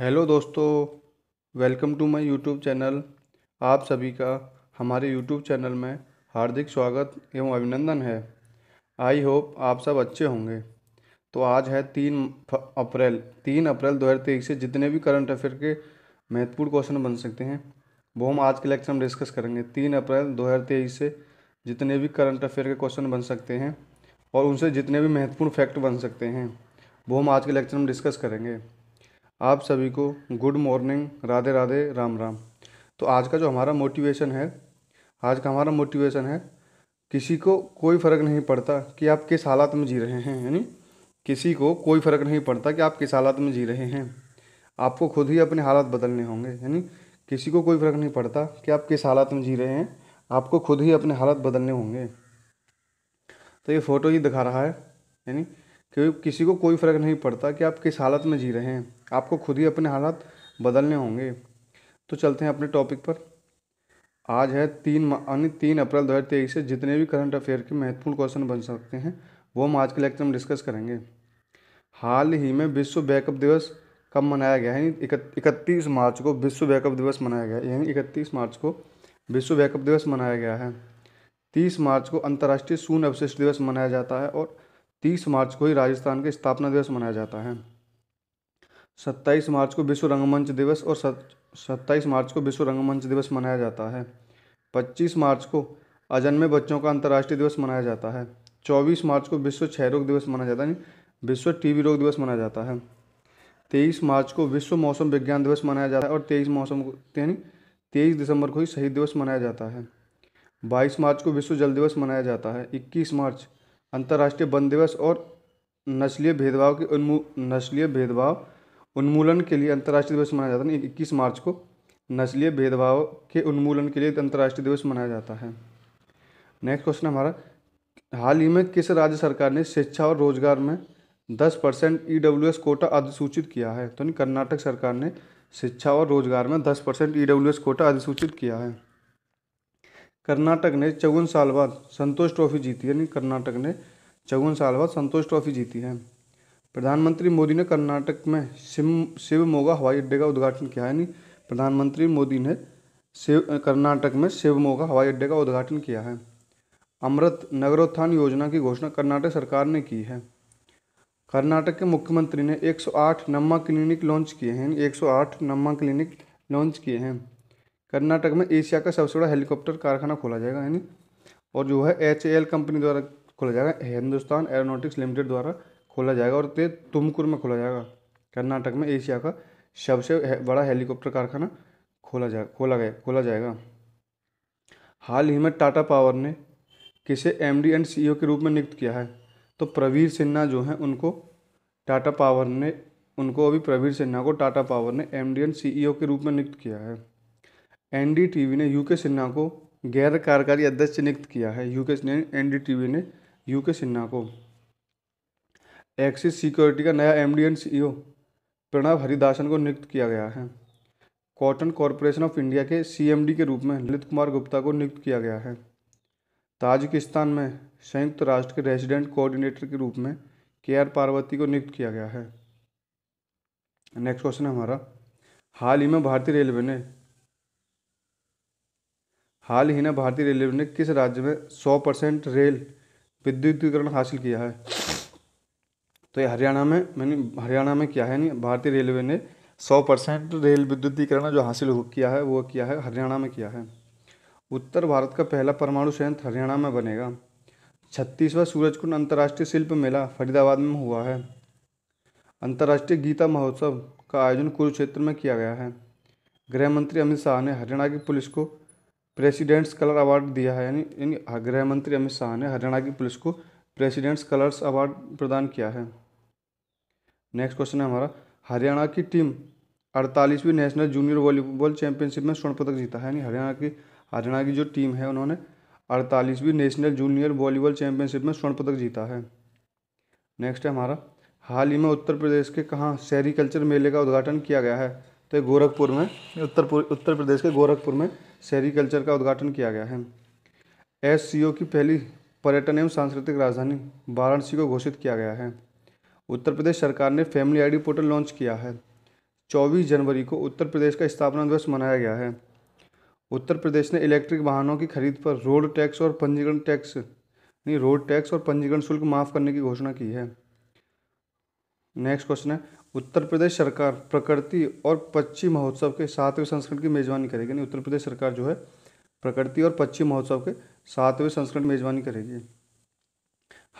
hello दोस्तों welcome to my YouTube channel आप सभी का हमारे यूट्यूब चैनल में हार्दिक स्वागत एवं अभिनंदन है आई होप आप सब अच्छे होंगे तो आज है तीन अप्रैल तीन अप्रैल दो हज़ार तेईस से जितने भी करंट अफेयर के महत्वपूर्ण क्वेश्चन बन सकते हैं वो हम आज के लेक्चर में डिस्कस करेंगे तीन अप्रैल दो हज़ार तेईस से जितने भी करंट अफेयर के क्वेश्चन बन सकते हैं और उनसे जितने भी महत्वपूर्ण फैक्ट बन सकते हैं वो हम आज के लेक्चर में डिस्कस करेंगे आप सभी को गुड मॉर्निंग राधे राधे राम राम तो आज का जो हमारा मोटिवेशन है आज का हमारा मोटिवेशन है किसी को कोई फ़र्क नहीं पड़ता कि आप किस हालात में जी रहे हैं यानी किसी को कोई फ़र्क नहीं पड़ता कि आप किस हालात में जी रहे हैं आपको खुद ही अपने हालात बदलने होंगे यानी किसी को कोई फ़र्क नहीं पड़ता कि आप किस हालात में जी रहे हैं आपको खुद ही अपने हालात बदलने होंगे तो ये फ़ोटो ही दिखा रहा है यानी क्योंकि किसी को कोई फ़र्क नहीं पड़ता कि आप किस हालत में जी रहे हैं आपको खुद ही अपने हालात बदलने होंगे तो चलते हैं अपने टॉपिक पर आज है तीन यानी तीन अप्रैल दो हज़ार तेईस से जितने भी करंट अफेयर के महत्वपूर्ण क्वेश्चन बन सकते हैं वो हम आज के लेक्चर में डिस्कस करेंगे हाल ही में विश्व बैकअप दिवस कब मनाया गया है इकतीस मार्च को विश्व बैकअप दिवस मनाया गया यानी इकतीस मार्च को विश्व बैकअप दिवस मनाया गया है तीस मार्च को अंतर्राष्ट्रीय शून्य अवशिष्ट दिवस मनाया जाता है और तीस मार्च को ही राजस्थान के स्थापना दिवस मनाया जाता है सत्ताईस मार्च को विश्व रंगमंच दिवस और सत्ताईस मार्च को विश्व रंगमंच दिवस मनाया जाता है पच्चीस मार्च को अजन्मे बच्चों का अंतर्राष्ट्रीय दिवस मनाया जाता है चौबीस मार्च को विश्व क्षय रोग दिवस मनाया जाता है विश्व टीबी रोग दिवस मनाया जाता है तेईस मार्च को विश्व मौसम विज्ञान दिवस मनाया जाता है और तेईस मौसम को यानी तेईस दिसंबर को ही शहीद दिवस मनाया जाता है बाईस मार्च को विश्व जल दिवस मनाया जाता है इक्कीस मार्च अंतर्राष्ट्रीय वन दिवस और नस्लीय भेदभाव के उन्मू नस्लीय भेदभाव उन्मूलन के लिए अंतर्राष्ट्रीय दिवस मनाया जाता है इक्कीस मार्च को नस्लीय भेदभाव के उन्मूलन के लिए अंतर्राष्ट्रीय दिवस मनाया जाता है नेक्स्ट क्वेश्चन हमारा हाल ही में किस राज्य सरकार ने शिक्षा और रोजगार में दस percent E W S quota अधिसूचित किया है तो कर्नाटक सरकार ने शिक्षा और रोजगार में दस percent E W S quota अधिसूचित किया है कर्नाटक ने चौवन साल बाद संतोष ट्रॉफी जीती यानी कर्नाटक ने चौवन साल बाद संतोष ट्रॉफी जीती है प्रधानमंत्री मोदी ने कर्नाटक में शिव शिवमोगा हवाई अड्डे का उद्घाटन किया यानी प्रधानमंत्री मोदी ने शिव कर्नाटक में शिवमोगा हवाई अड्डे का उद्घाटन किया है अमृत नगरोत्थान योजना की घोषणा कर्नाटक सरकार ने की है कर्नाटक के मुख्यमंत्री ने 108 नम्मा क्लिनिक लॉन्च किए हैं 108 नम्मा क्लिनिक लॉन्च किए हैं कर्नाटक में एशिया का सबसे बड़ा हेलीकॉप्टर कारखाना खोला जाएगा यानी और जो है एच एल कंपनी द्वारा खोला जाएगा हिंदुस्तान एरोनॉटिक्स लिमिटेड द्वारा खोला जाएगा और ते तुमकुर में खोला जाएगा कर्नाटक में एशिया का सबसे बड़ा हेलीकॉप्टर कारखाना खोला जाए खोला गया खोला जाएगा हाल ही में टाटा पावर ने किसे डी एंड सी के रूप में नियुक्त किया है तो प्रवीर सिन्हा जो हैं उनको टाटा पावर ने उनको अभी प्रवीर सिन्हा को टाटा पावर ने डी एंड सी के रूप में नियुक्त किया है एनडीटीवी ने यूके सिन्हा को गैर कार्यकारी अध्यक्ष नियुक्त किया है यूके ने एनडीटीवी ने यूके सिन्हा को एक्सिस सिक्योरिटी का नया MD and CEO Pranav Haridasan को नियुक्त किया गया है कॉटन कॉरपोरेशन ऑफ इंडिया के सीएमडी के रूप में ललित कुमार गुप्ता को नियुक्त किया गया है ताजिकिस्तान में संयुक्त राष्ट्र के रेजिडेंट कोऑर्डिनेटर के रूप में के आर पार्वती को नियुक्त किया गया है नेक्स्ट क्वेश्चन है हमारा हाल ही में भारतीय रेलवे ने हाल ही में भारतीय रेलवे ने किस राज्य में सौ परसेंट रेल विद्युतीकरण हासिल किया है तो ये हरियाणा में मैंने हरियाणा में क्या है नहीं भारतीय रेलवे ने सौ परसेंट रेल विद्युतीकरण जो हासिल किया है वो किया है हरियाणा में किया है उत्तर भारत का पहला परमाणु संयंत्र हरियाणा में बनेगा छत्तीसवां सूरजकुंड अंतर्राष्ट्रीय शिल्प मेला फरीदाबाद में हुआ है अंतर्राष्ट्रीय गीता महोत्सव का आयोजन कुरुक्षेत्र में किया गया है गृह मंत्री अमित शाह ने हरियाणा की पुलिस को प्रेसिडेंट्स कलर अवार्ड दिया है यानी यानी गृह मंत्री अमित शाह ने हरियाणा की पुलिस को प्रेसिडेंट्स कलर्स अवार्ड प्रदान किया है नेक्स्ट क्वेश्चन है हमारा हरियाणा की टीम अड़तालीसवीं नेशनल जूनियर वॉलीबॉल चैंपियनशिप में स्वर्ण पदक जीता है यानी हरियाणा की हरियाणा की जो टीम है उन्होंने अड़तालीसवीं नेशनल जूनियर वॉलीबॉल चैंपियनशिप में स्वर्ण पदक जीता है नेक्स्ट है हमारा हाल ही में उत्तर प्रदेश के कहाँ शहरी कल्चर मेले का उद्घाटन किया गया है तो गोरखपुर में उत्तर उत्तर प्रदेश के गोरखपुर में शहरी कल्चर का उद्घाटन किया गया है एस की पहली पर्यटन एवं सांस्कृतिक राजधानी वाराणसी को घोषित किया गया है उत्तर प्रदेश सरकार ने फैमिली आईडी पोर्टल लॉन्च किया है 24 जनवरी को उत्तर प्रदेश का स्थापना दिवस मनाया गया है उत्तर प्रदेश ने इलेक्ट्रिक वाहनों की खरीद पर रोड टैक्स और पंजीकरण टैक्स यानी रोड टैक्स और पंजीकरण शुल्क माफ़ करने की घोषणा की है नेक्स्ट क्वेश्चन है उत्तर प्रदेश सरकार प्रकृति और पक्षी महोत्सव के सातवें संस्करण की मेज़बानी करेगी यानी उत्तर प्रदेश सरकार जो है प्रकृति और पक्षी महोत्सव के सातवें संस्करण मेज़बानी करेगी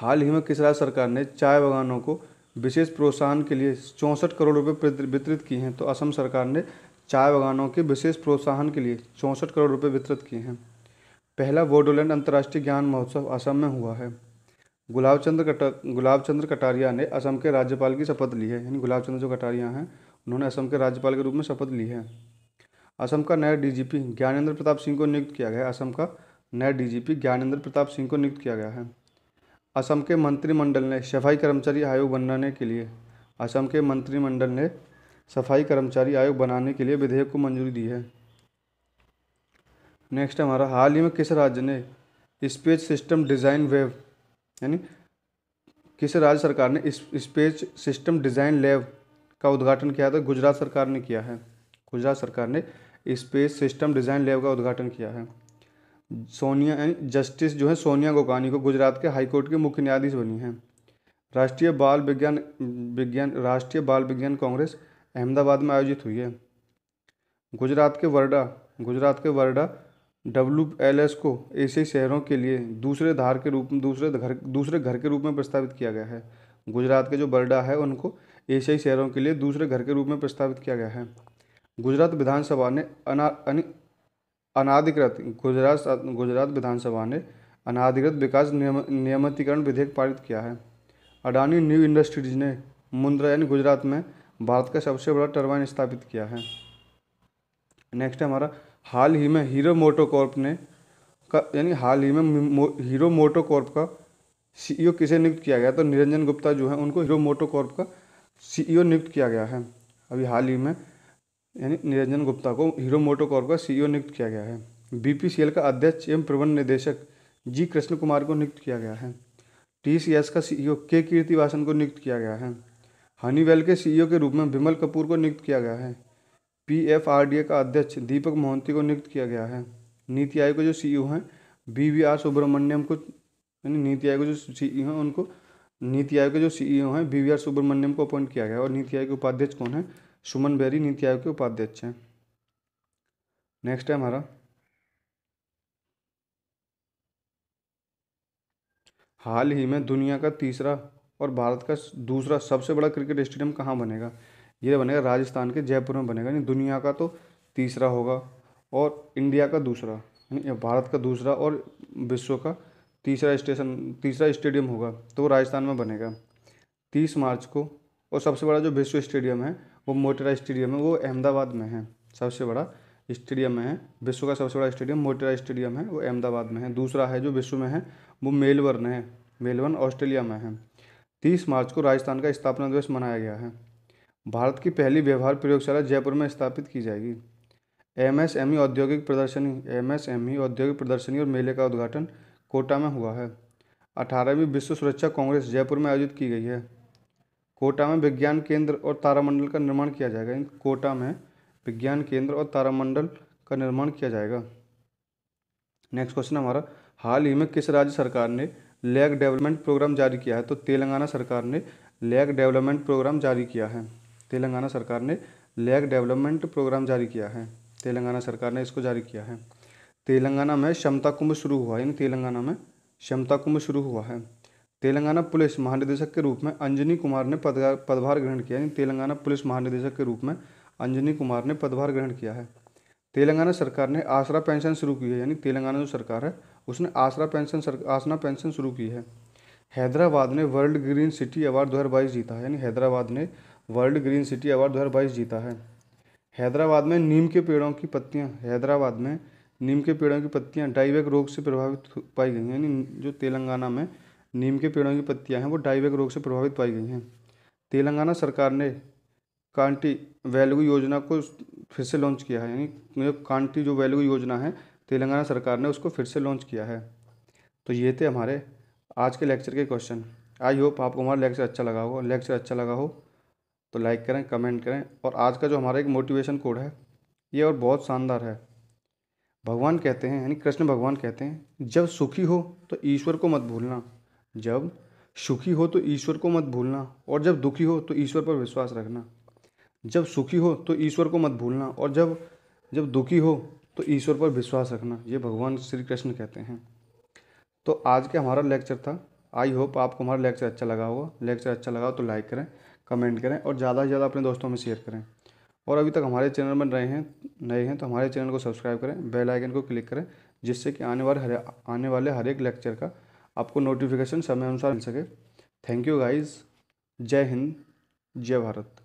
हाल ही में किस राज्य सरकार ने चाय बागानों को विशेष प्रोत्साहन के लिए चौंसठ करोड़ रुपए वितरित किए हैं तो असम सरकार ने चाय बागानों के विशेष प्रोत्साहन के लिए चौंसठ करोड़ रुपए वितरित किए हैं पहला वोडोलैंड अंतर्राष्ट्रीय ज्ञान महोत्सव असम में हुआ है गुलाब चंद्र कट गुलाब चंद्र कटारिया ने असम के राज्यपाल की शपथ ली है यानी गुलाब चंद्र जो कटारिया हैं उन्होंने असम के राज्यपाल के रूप में शपथ ली है असम का नया डीजीपी ज्ञानेंद्र प्रताप सिंह को नियुक्त किया गया है असम का नया डीजीपी ज्ञानेंद्र प्रताप सिंह को नियुक्त किया गया है असम के मंत्रिमंडल ने सफाई कर्मचारी आयोग बनाने के लिए असम के मंत्रिमंडल ने सफाई कर्मचारी आयोग बनाने के लिए विधेयक को मंजूरी दी है नेक्स्ट हमारा हाल ही में किस राज्य ने स्पेस सिस्टम डिज़ाइन वेब यानी किस राज्य सरकार ने स्पेस सिस्टम डिज़ाइन लैब का उद्घाटन किया था गुजरात सरकार ने किया है गुजरात सरकार ने स्पेस सिस्टम डिज़ाइन लैब का उद्घाटन किया है सोनिया यानी जस्टिस जो है सोनिया गोकानी को गुजरात के हाईकोर्ट के मुख्य न्यायाधीश बनी हैं राष्ट्रीय बाल विज्ञान विज्ञान राष्ट्रीय बाल विज्ञान कांग्रेस अहमदाबाद में आयोजित हुई है गुजरात के वर्डा गुजरात के वर्डा डब्ल्यू एल एस को ऐसे शहरों के लिए दूसरे धार के रूप में दूसरे घर दूसरे घर के रूप में प्रस्तावित किया गया है गुजरात के जो बरडा है उनको एशियाई शहरों के लिए दूसरे घर के रूप में प्रस्तावित किया गया है गुजरात विधानसभा ने अना अनाधिकृत गुजरात गुजरात विधानसभा ने अनाधिकृत विकास नियम नियमितीकरण विधेयक पारित किया है अडानी न्यू इंडस्ट्रीज ने मुंद्रा यानी गुजरात में भारत का सबसे बड़ा टर्बाइन स्थापित किया है नेक्स्ट है हमारा हाल ही में हीरो मोटोकॉर्प ने का यानी हाल ही में मो, हीरो मोटोकॉर्प का सीईओ किसे नियुक्त किया गया तो निरंजन गुप्ता जो है उनको हीरो मोटो कॉर्प का सीईओ नियुक्त किया गया है अभी हाल ही में यानी निरंजन गुप्ता को हीरो मोटोकॉर्प का सीईओ नियुक्त किया गया है बीपीसीएल का अध्यक्ष एवं प्रबंध निदेशक जी कृष्ण कुमार को नियुक्त किया गया है टीसीएस का सीईओ के कीर्तिवासन को नियुक्त किया गया है हनीवेल के सीईओ के रूप में विमल कपूर को नियुक्त किया गया है पीएफआरडीए का अध्यक्ष दीपक मोहंती को नियुक्त किया गया है नीति आयोग के जो सीईओ हैं बी वी आर सुब्रमण्यम को यानी नीति आयोग के जो सीईओ हैं उनको नीति आयोग के जो सीईओ हैं बी वी आर सुब्रमण्यम को अपॉइंट किया गया और नीति आयोग के उपाध्यक्ष कौन है सुमन बेरी नीति आयोग के उपाध्यक्ष हैं नेक्स्ट है हमारा हाल ही में दुनिया का तीसरा और भारत का दूसरा सबसे बड़ा क्रिकेट स्टेडियम कहाँ बनेगा ये बनेगा राजस्थान के जयपुर में बनेगा यानी दुनिया का तो तीसरा होगा और इंडिया का दूसरा यानी भारत का दूसरा और विश्व का तीसरा स्टेशन तीसरा स्टेडियम होगा तो वो राजस्थान में बनेगा तीस मार्च को और सबसे बड़ा जो विश्व स्टेडियम है वो मोटेरा स्टेडियम है वो अहमदाबाद में है सबसे बड़ा स्टेडियम है विश्व का सबसे बड़ा स्टेडियम मोटेरा स्टेडियम है वो अहमदाबाद में है दूसरा है जो विश्व में है वो मेलबर्न है मेलबर्न ऑस्ट्रेलिया में है तीस मार्च को राजस्थान का स्थापना दिवस मनाया गया है भारत की पहली व्यवहार प्रयोगशाला जयपुर में स्थापित की जाएगी एमएसएमई औद्योगिक प्रदर्शनी एमएसएमई औद्योगिक प्रदर्शनी और मेले का उद्घाटन कोटा में हुआ है अठारहवीं विश्व सुरक्षा कांग्रेस जयपुर में आयोजित की गई है कोटा में विज्ञान केंद्र और तारामंडल का निर्माण किया जाएगा इन कोटा में विज्ञान केंद्र और तारामंडल का निर्माण किया जाएगा नेक्स्ट क्वेश्चन हमारा हाल ही में किस राज्य सरकार ने लैग डेवलपमेंट प्रोग्राम जारी किया है तो तेलंगाना सरकार ने लैग डेवलपमेंट प्रोग्राम जारी किया है तेलंगाना सरकार ने लैग डेवलपमेंट प्रोग्राम जारी किया है तेलंगाना सरकार ने इसको जारी किया है तेलंगाना में क्षमता कुंभ शुरू हुआ यानी तेलंगाना में क्षमता कुंभ शुरू हुआ है तेलंगाना पुलिस महानिदेशक के रूप में अंजनी कुमार ने पदभार ग्रहण किया यानी तेलंगाना पुलिस महानिदेशक के रूप में अंजनी कुमार ने पदभार ग्रहण किया है तेलंगाना सरकार ने आसरा पेंशन शुरू की है यानी तेलंगाना जो सरकार है उसने आसरा पेंशन सर आसना पेंशन शुरू की है हैदराबाद ने वर्ल्ड ग्रीन सिटी अवार्ड दो जीता है यानी हैदराबाद ने वर्ल्ड ग्रीन सिटी अवार्ड दो जीता है हैदराबाद में नीम के पेड़ों की पत्तियां हैदराबाद में नीम के पेड़ों की पत्तियां डाइवेक रोग से प्रभावित पाई गई हैं यानी जो तेलंगाना में नीम के पेड़ों की पत्तियां हैं वो डाइवेक रोग से प्रभावित पाई गई हैं तेलंगाना सरकार ने कांटी वैल्यू योजना को फिर से लॉन्च किया है यानी कांटी जो वैल्यू योजना है तेलंगाना सरकार ने उसको फिर से लॉन्च किया है तो ये थे हमारे आज के लेक्चर के क्वेश्चन आई होप आपको हमारा अच्छा लेक्चर अच्छा लगा हो लेक्चर अच्छा लगा हो तो लाइक करें कमेंट करें और आज का जो हमारा एक मोटिवेशन कोड है ये और बहुत शानदार है भगवान कहते हैं यानी कृष्ण भगवान कहते हैं जब सुखी हो तो ईश्वर को मत भूलना जब सुखी हो तो ईश्वर को मत भूलना और जब दुखी हो तो ईश्वर पर विश्वास रखना जब सुखी हो तो ईश्वर को मत भूलना और जब जब दुखी हो तो ईश्वर पर विश्वास रखना ये भगवान श्री कृष्ण कहते हैं तो आज का हमारा लेक्चर था आई होप आपको हमारा लेक्चर अच्छा लगा होगा लेक्चर अच्छा लगा हो तो लाइक करें कमेंट करें और ज़्यादा से ज़्यादा अपने दोस्तों में शेयर करें और अभी तक हमारे चैनल में रहे हैं नए हैं तो हमारे चैनल को सब्सक्राइब करें बेल आइकन को क्लिक करें जिससे कि आने वाले आने वाले हर एक लेक्चर का आपको नोटिफिकेशन समय अनुसार मिल सके थैंक यू गाइज़ जय हिंद जय भारत